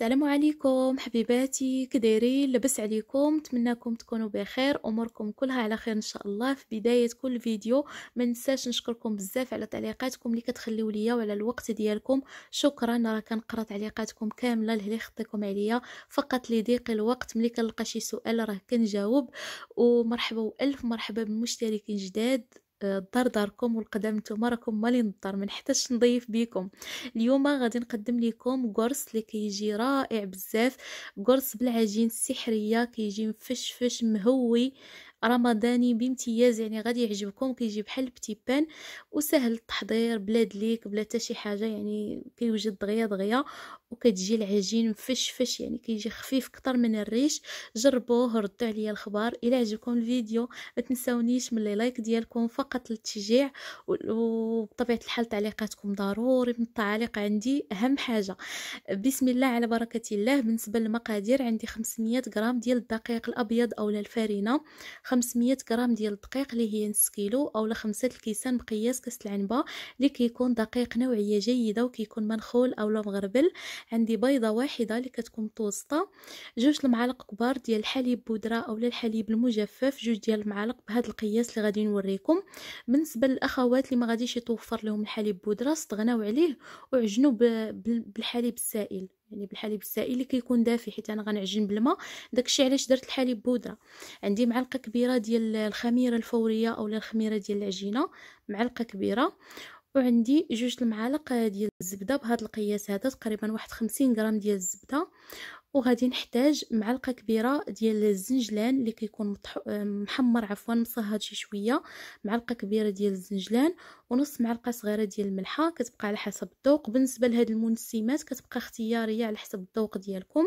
السلام عليكم حبيباتي كديرين لبس عليكم نتمنىكم تكونوا بخير اموركم كلها على خير ان شاء الله في بدايه كل فيديو ما ننساش نشكركم بزاف على تعليقاتكم اللي كتخليو ليا وعلى الوقت ديالكم شكرا راه كنقرا تعليقاتكم كامله اللي خطيكم عليا فقط لضيق الوقت ملي كنلقى شي سؤال راه كنجاوب ومرحبا والف مرحبا بمشتركين جداد الدار داركم والقدم نتوما راكم مالين الدار ما نحتاجش نضيف بيكم اليوم غادي نقدم لكم قرص اللي كيجي رائع بزاف قرص بالعجين السحريه كيجي مفشفش مهوي رمضاني بامتياز يعني غادي يعجبكم كيجي بحال بتيبان وسهل التحضير بلا دليك بلا حتى شي حاجه يعني كيوجد دغيا دغيا وكتجي العجين مفشفش يعني كيجي خفيف كتر من الريش جربوه ردوا عليا الخبر الى عجبكم الفيديو ما تنساونيش من لايك ديالكم فقط للتشجيع وبطبيعه الحال تعليقاتكم ضروري من التعليق عندي اهم حاجه بسم الله على بركه الله بالنسبه للمقادير عندي 500 غرام ديال الدقيق الابيض اولا الفارينه 500 غرام ديال الدقيق اللي هي نص كيلو اولا خمسة الكيسان بقياس كاس العنبه اللي كيكون دقيق نوعيه جيده وكيكون منخول اولا مغربل عندي بيضه واحده اللي كتكون متوسطه جوج المعالق كبار ديال الحليب بودره اولا الحليب المجفف جوج ديال المعالق بهذا القياس اللي غادي نوريكم بالنسبه للاخوات اللي ما غاديش يتوفر لهم الحليب بودره استغناو عليه وعجنوا بالحليب السائل يعني بالحليب السائل اللي كيكون دافي حيت انا غنعجن بالماء داكشي علاش درت الحليب بودره عندي معلقه كبيره ديال الخميره الفوريه اولا الخميره ديال العجينه معلقه كبيره وعندي جوج المعالق ديال الزبده بهذا القياس هذا تقريبا واحد خمسين غرام ديال الزبده وغادي نحتاج معلقه كبيره ديال الزنجلان اللي كيكون محمر عفوا مصهد شي شويه معلقه كبيره ديال الزنجلان ونص معلقه صغيره ديال الملحه كتبقى على حسب الذوق بالنسبه لهاد المنسمات كتبقى اختياريه على حسب الذوق ديالكم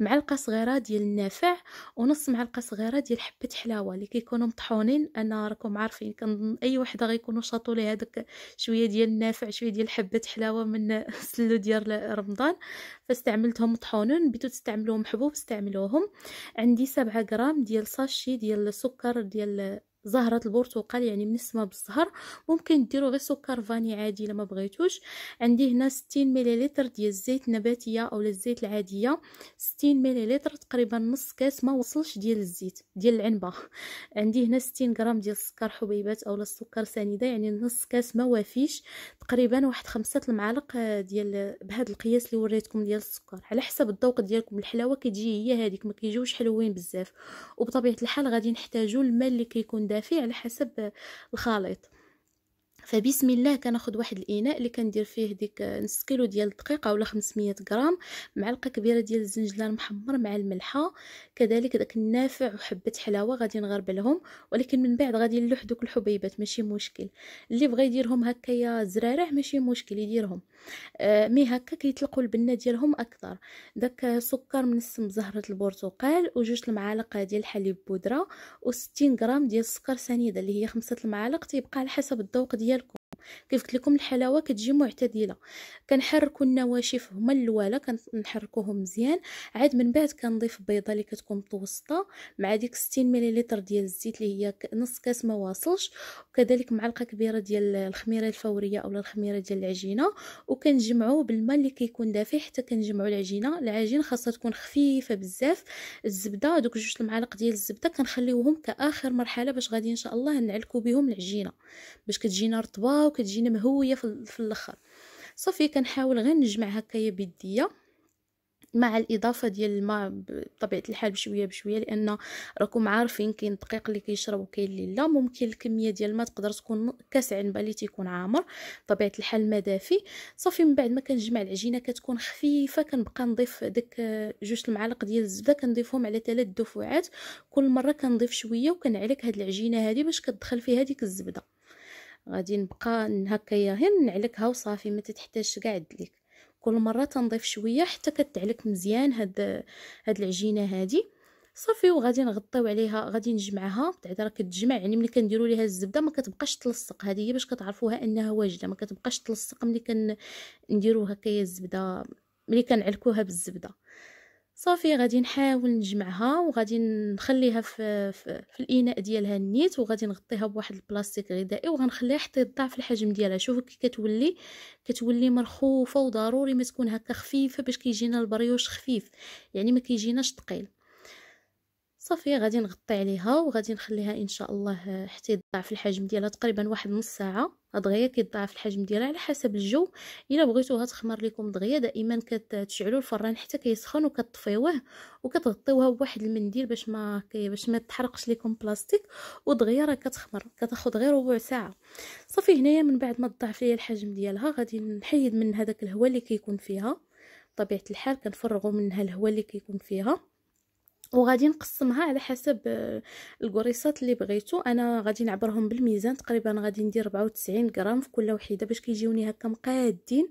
معلقه صغيره ديال النافع ونص معلقه صغيره ديال حبه حلاوه اللي كيكونوا مطحونين انا راكم عارفين كنظن اي وحده غيكونوا شاطوا ليها داك شويه ديال النافع شويه ديال حبه حلاوه من سلو ديال رمضان فاستعملتهم مطحونين تستعملوهم حبوب استعملوهم عندي سبعة غرام ديال صاشي ديال السكر ديال زهرة البرتقال يعني من السما بالزهر ممكن ديروا غير سكر فاني عادي لما بغيتوش عندي هنا 60 مليلتر ديال الزيت النباتية او الزيت العادية 60 مليلتر تقريبا نص كاس ما وصلش ديال الزيت ديال العنبة عندي هنا 60 غرام ديال السكر حبيبات او السكر سنيدة يعني نص كاس ما وافيش تقريبا واحد خمسة المعالق آه، ديال بهذا القياس اللي وريتكم ديال السكر على حسب الذوق ديالكم الحلاوة كتجي هي هذيك ما كيجيوش حلوين بزاف وبطبيعة الحال غادي نحتاجو الماء اللي كيكون ندافع على حسب الخليط فبسم الله كناخد واحد الاناء اللي كندير فيه ديك نص كيلو ديال الدقيق اولا 500 غرام معلقه كبيره ديال الزنجلان محمر مع الملحه كذلك داك النافع وحبه حلاوه غادي نغربلهم ولكن من بعد غادي نلوح دوك الحبيبات ماشي مشكل اللي بغى يديرهم هكايا زرارع ماشي مشكل يديرهم آه مي هكا كيطلقوا البنه ديالهم اكثر داك سكر من السم زهره البرتقال وجوج المعالق ديال الحليب بودره و60 غرام ديال السكر سنيده اللي هي خمسة المعالق تيبقى على حسب الذوق ديال كيف قلت لكم الحلاوه كتجي معتدله كنحركوا النواشف هما الاولى كنحركوهم مزيان عاد من بعد كنضيف البيضه اللي كتكون متوسطه مع ديك 60 مليلتر ديال الزيت اللي هي نص كاس ما واصلش وكذلك معلقه كبيره ديال الخميره الفوريه اولا الخميره ديال العجينه وكنجمعوا بالماء اللي كيكون دافي حتى كنجمعوا العجينه العجينه خاصها تكون خفيفه بزاف الزبده دوك جوج المعالق ديال الزبده كنخليوهم كاخر مرحله باش غادي ان شاء الله نعلكو بهم العجينه باش كتجينا رطبه وكتجينا مهويه في الاخر صافي كنحاول غير نجمع هكايا بيديا مع الاضافه ديال الماء بطبيعه الحال بشويه بشويه لان راكم عارفين كاين الدقيق اللي كيشرب وكاين اللي لا ممكن الكميه ديال الماء تقدر تكون كاس عنبه اللي تيكون عامر بطبيعه الحال ما دافي صافي من بعد ما كنجمع العجينه كتكون خفيفه كنبقى نضيف داك جوج المعالق ديال الزبده كنضيفهم على ثلاث دفعات كل مره كنضيف شويه وكنعلك هاد العجينه هادي باش كتدخل فيها ديك الزبده غادي نبقى هكايا غير نعلكها وصافي ما تتحتاجش كاع الدليك كل مره تنضيف شويه حتى كتعلك مزيان هاد هاد العجينه هادي صافي وغادي نغطيو عليها غادي نجمعها بعدا راه كتجمع يعني ملي كنديروا ليها الزبده ما كتبقاش تلصق هذه هي باش كتعرفوها انها واجده ما كتبقاش تلصق ملي كنديروا هكايا الزبده ملي كنعلكوها بالزبده صافي غادي نحاول نجمعها وغادي نخليها في, في, في الاناء ديالها النيت وغادي نغطيها بواحد البلاستيك غذائي وغنخليها حتى يضاعف الحجم ديالها شوفوا كي كتولي كتولي مرخوفه وضروري ما تكون هكا خفيفه باش كيجينا البريوش خفيف يعني ما كيجيناش ثقيل صافي غادي نغطي عليها وغادي نخليها ان شاء الله حتى يضاعف الحجم ديالها تقريبا واحد نص ساعه هاد دغيا كيضاعف الحجم ديالها على حسب الجو الا بغيتوها تخمر لكم دغيا دائما كتشعلوا الفران حتى كيسخن وكتطفيوه وكتغطيوها بواحد المنديل باش ما باش ما تحرقش لكم بلاستيك ودغيا راه كتخمر كتاخذ غير ربع ساعه صافي هنايا من بعد ما تضاعف ليا الحجم ديالها غادي نحيد من هذاك الهواء اللي كيكون فيها بطبيعه الحال كنفرغوا منها الهواء اللي كيكون فيها وغادي نقسمها على حسب آه، الكوريصات اللي بغيتو انا غادي نعبرهم بالميزان تقريبا غادي ندير 94 غرام في كل وحده باش كيجيوني هكا مقادين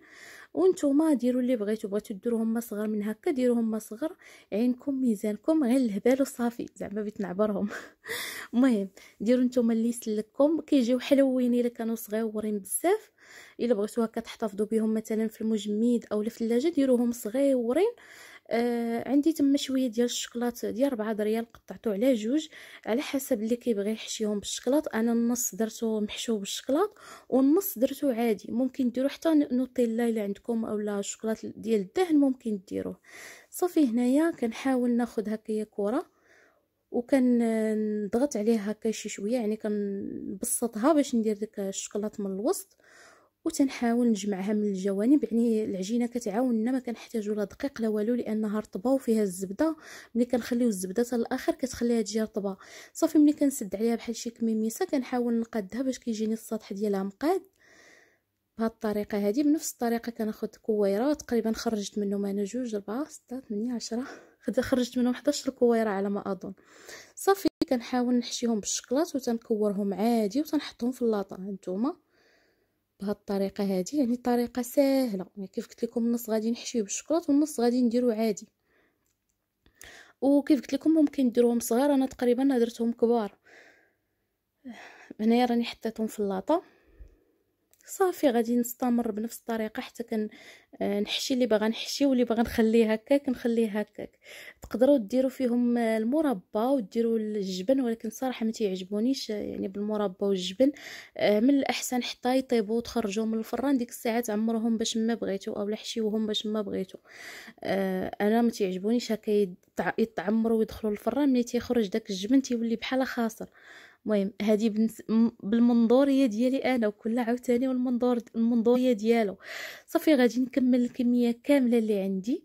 وانتوما ديروا اللي بغيتو بغيتو ديروهم مصغر من هكا ديروهم مصغر عينكم ميزانكم غير الهبال وصافي زعما بغيت نعبرهم المهم ديروا نتوما اللي يسلككم كيجيو حلوين الا كانوا صغيورين بزاف الا بغيتو هكا تحتفظوا بهم مثلا في المجمد او الثلاجه ديروهم صغيورين آه عندي تما شويه ديال الشكلاط ديال 4 دريال قطعته على جوج على حسب اللي كيبغي يحشيهم بالشكلاط انا النص درته محشو بالشكلاط والنص درته عادي ممكن ديروا حتى نوتيلا الا عندكم اولا الشكلاط ديال الدهن ممكن ديروه صافي هنايا كنحاول ناخذ هكايا كره وكنضغط آه، عليها هكا شي شويه يعني كنبسطها باش ندير داك الشكلاط من الوسط وتنحاول نجمعها من الجوانب يعني العجينه كتعاوننا ما كنحتاجو لا دقيق لا والو لانها رطبه وفيها الزبده ملي كنخليو الزبده حتى الاخر كتخليها تجي رطبه صافي ملي كنسد عليها بحال شي كميميسه كنحاول نقادها باش كيجيني السطح ديالها مقاد بهاد الطريقه هذه بنفس الطريقه كناخذ كويره تقريبا خرجت منهم انا جوج ربعة ستة 8 10 خرجت منهم 11 كويره على ما اظن صافي كنحاول نحشيهم بالشكلاط وتنكورهم عادي وتنحطهم في اللاطه هانتوما بهاد يعني الطريقه هذه يعني طريقه سهله يعني كيف قلت لكم النص غادي نحشيه بالشكلاط والنص غادي نديرو عادي وكيف قلت لكم ممكن ديروهم صغار انا تقريبا درتهم كبار هنايا راني حطيتهم في اللاطه صافي غادي نستمر بنفس الطريقه حتى كن آه، نحشي اللي باغا نحشي واللي باغا نخليه هكاك نخليه هكاك تقدروا ديروا فيهم آه، المربى وديروا الجبن ولكن صراحه ما تيعجبونيش آه، يعني بالمربى والجبن من الاحسن حتى يطيبوا وتخرجوا من الفران ديك الساعات عمرهم باش ما بغيتو اولا حشيوهم باش ما بغيتو انا ما تيعجبونيش هكا يتعمروا ويدخلوا الفران ملي تيخرج داك الجبن تيولي بحال خاسر المهم هذه بالمنظوريه ديالي انا وكل عاوتاني والمنظور المنظوريه ديالو صافي غادي نكمل الكميه كامله اللي عندي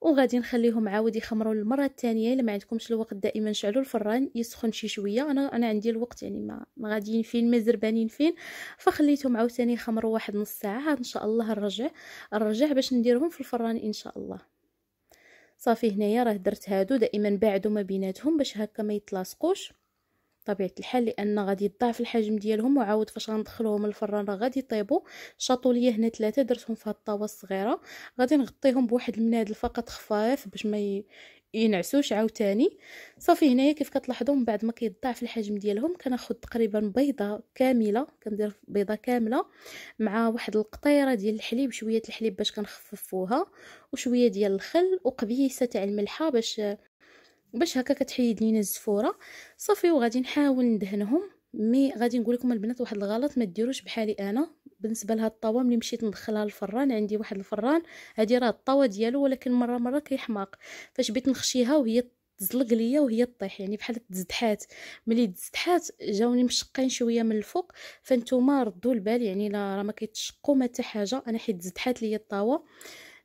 وغادي نخليهم عاود يخمروا المره الثانيه الا ما عندكمش الوقت دائما شعلوا الفران يسخن شي شويه انا انا عندي الوقت يعني ما ما غاديين فين ما زربانين فين فخليتهم عاوتاني يخمروا واحد نص ساعه ان شاء الله نرجع نرجع باش نديرهم في الفران ان شاء الله صافي هنايا راه درت هادو دائما بعدو ما بيناتهم باش هكا ما يتلاصقوش بطبيعه الحال لان غادي يضاعف الحجم ديالهم وعاود فاش غندخلهم الفران راه غادي يطيبوا شاطو ليا هنا ثلاثه درتهم في هاد الطاوه الصغيره غادي نغطيهم بواحد المنادل فقط خفاف باش ما ي... ينعسوش عاوتاني صافي هنايا كيف كتلاحظوا من بعد ما كيضاعف الحجم ديالهم كناخذ تقريبا بيضه كامله كندير بيضه كامله مع واحد القطيره ديال الحليب شويه الحليب باش كنخففوها وشويه ديال الخل وقبيسه تاع الملحه باش باش هكا كتحيد لينا الزفوره صافي وغادي نحاول ندهنهم مي غادي نقول لكم البنات واحد الغلط ما ديروش بحالي انا بالنسبه لهاد الطاوه ملي مشيت ندخلها للفران عندي واحد الفران هادي راه الطاوه ديالو ولكن مره مره كيحماق فاش بيت نخشيها وهي تزلق ليا وهي طيح يعني بحال تزدحات ملي تزدحات جاوني مشقين شويه من الفوق فانتوما ردوا البال يعني لا راه ما كيتشقوا ما حتى حاجه انا حيت تزدحات ليا الطاوه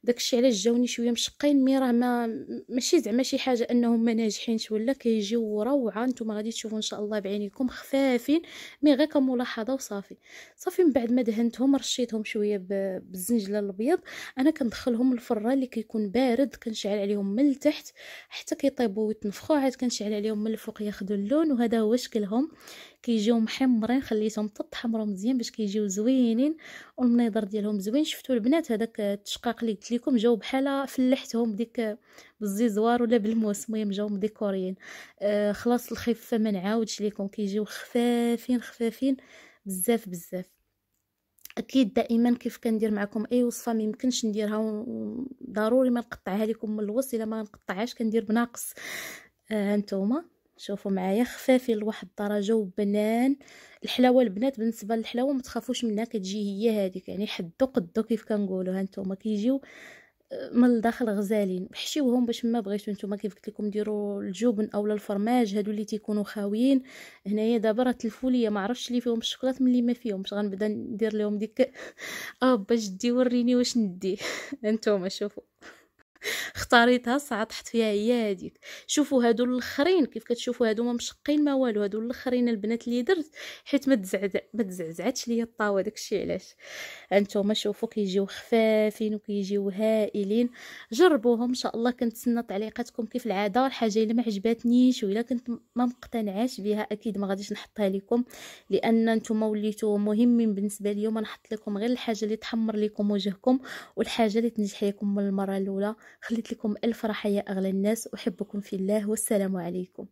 داكشي علاش جاوني شويه مشقين مي راه ما ماشي زعما شي حاجه انهم ما ناجحينش ولا كيجيو روعه نتوما غادي تشوفوا ان شاء الله بعينيكم خفافين مي غير كملاحظه وصافي صافي من بعد ما دهنتهم رشيتهم شويه بالزنجله الابيض انا كندخلهم الفران اللي كيكون بارد كنشعل عليهم من التحت حتى كيطيبوا ويتنفخوا عاد كنشعل عليهم من الفوق ياخذوا اللون وهذا هو شكلهم كيجيو محمرين خليتهم تطحمروا مزيان باش كيجيو زوينين والمنظر ديالهم زوين شفتوا البنات هذاك التشقاق اللي قلت لكم جاو بحال فلحتهم ديك بالزيزوار ولا بالموس المهم جاوا مديكورين آه خلاص الخفه ما نعاودش لكم كيجيو خفافين خفافين بزاف بزاف اكيد دائما كيف كندير معكم اي وصفه ما يمكنش نديرها ضروري ما نقطعها لكم من الوصف الا ما نقطعهاش كندير بناقص آه هانتوما شوفوا معايا خفافي لواحد الدرجه وبنان الحلاوه البنات بالنسبه للحلاوه ما تخافوش منها كتجي هي هذيك يعني حدو قدو كيف كنقولوا هانتوما كيجيو آه، من الداخل غزالين حشيوهم باش ما بغيتو نتوما كيف قلت لكم ديروا الجبن اولا الفرماج هادو اللي تيكونوا خاويين هنايا دابا راه تلفوا ليا ما عرفتش لي فيهم الشوكولات ملي ما فيهمش غنبدا ندير لهم ديك اه باش دي وريني واش ندي انتوما شوفوا اختاريتها الساعه طحت فيها هي هذيك شوفوا هادو الاخرين كيف كتشوفوا هادو ما مشقين ما والو هادو الاخرين البنات اللي درت حيت ما تزعزع ما تزعزعتش ليا الطاوه داكشي علاش انتم شوفوا كيجيو خفافين وكيجيو هائلين جربوهم ان شاء الله كنتسنى تعليقاتكم كيف العاده الحاجه اللي ما عجباتنيش ولا كنت ما مقتنعاش بها اكيد ما غاديش نحطها لكم لان انتم وليتو مهمين بالنسبه ليوم نحط لكم غير الحاجه اللي تحمر لكم وجهكم والحاجه اللي تنجح لكم من المره الاولى خليت لكم ألف راحة يا أغلى الناس أحبكم في الله والسلام عليكم